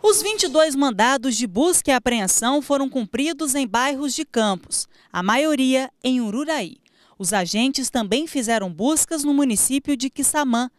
Os 22 mandados de busca e apreensão foram cumpridos em bairros de Campos, a maioria em Ururaí. Os agentes também fizeram buscas no município de Quissamã,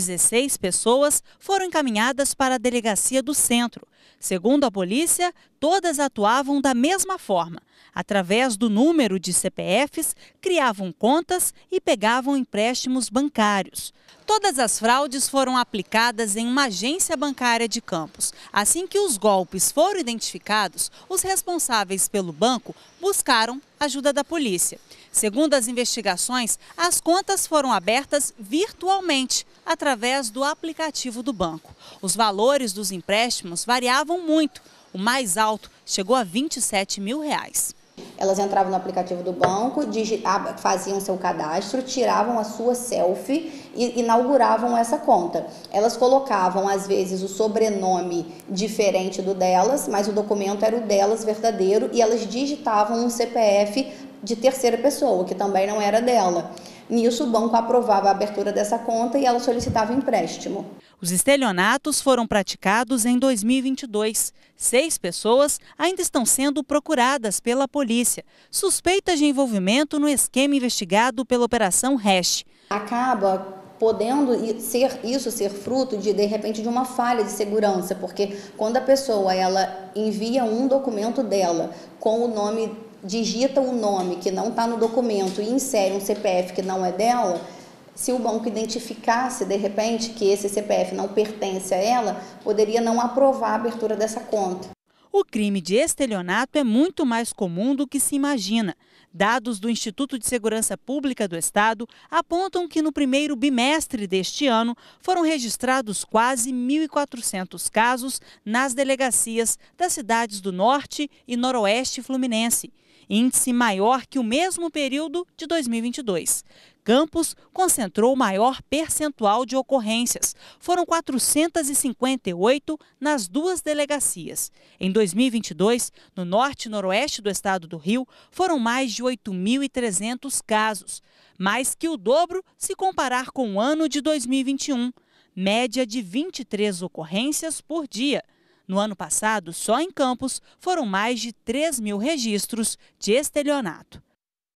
16 pessoas foram encaminhadas para a delegacia do centro. Segundo a polícia, todas atuavam da mesma forma. Através do número de CPFs, criavam contas e pegavam empréstimos bancários. Todas as fraudes foram aplicadas em uma agência bancária de Campos. Assim que os golpes foram identificados, os responsáveis pelo banco buscaram ajuda da polícia. Segundo as investigações, as contas foram abertas virtualmente através do aplicativo do banco. Os valores dos empréstimos variavam muito. O mais alto chegou a 27 mil reais. Elas entravam no aplicativo do banco, ah, faziam seu cadastro, tiravam a sua selfie e inauguravam essa conta. Elas colocavam, às vezes, o sobrenome diferente do delas, mas o documento era o delas verdadeiro e elas digitavam um CPF de terceira pessoa, que também não era dela. Nisso, o banco aprovava a abertura dessa conta e ela solicitava empréstimo. Os estelionatos foram praticados em 2022. Seis pessoas ainda estão sendo procuradas pela polícia, suspeitas de envolvimento no esquema investigado pela Operação Hash. Acaba podendo ser isso ser fruto de de repente de uma falha de segurança, porque quando a pessoa ela envia um documento dela com o nome digita um nome que não está no documento e insere um CPF que não é dela, se o banco identificasse de repente que esse CPF não pertence a ela, poderia não aprovar a abertura dessa conta. O crime de estelionato é muito mais comum do que se imagina. Dados do Instituto de Segurança Pública do Estado apontam que no primeiro bimestre deste ano foram registrados quase 1.400 casos nas delegacias das cidades do Norte e Noroeste Fluminense índice maior que o mesmo período de 2022. Campos concentrou o maior percentual de ocorrências. Foram 458 nas duas delegacias. Em 2022, no norte e noroeste do estado do Rio, foram mais de 8.300 casos, mais que o dobro se comparar com o ano de 2021, média de 23 ocorrências por dia. No ano passado, só em Campos, foram mais de 3 mil registros de estelionato.